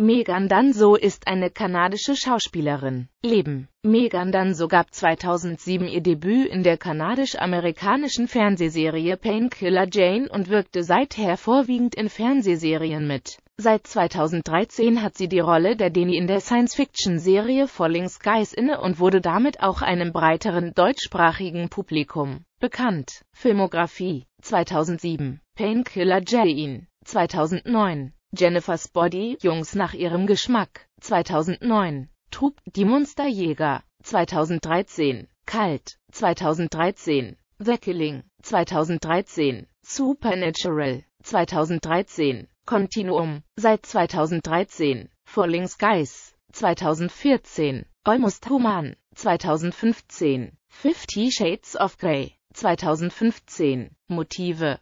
Megan Danso ist eine kanadische Schauspielerin. Leben Megan Danso gab 2007 ihr Debüt in der kanadisch-amerikanischen Fernsehserie Painkiller Jane und wirkte seither vorwiegend in Fernsehserien mit. Seit 2013 hat sie die Rolle der Deni in der Science-Fiction-Serie Falling Skies inne und wurde damit auch einem breiteren deutschsprachigen Publikum bekannt. Filmografie 2007 Painkiller Jane 2009 Jennifers Body, Jungs nach ihrem Geschmack, 2009, Trub, Die Monsterjäger, 2013, Kalt, 2013, The Killing, 2013, Supernatural, 2013, Continuum, seit 2013, Falling Skies, 2014, Almost Human, 2015, Fifty Shades of Grey, 2015, Motive,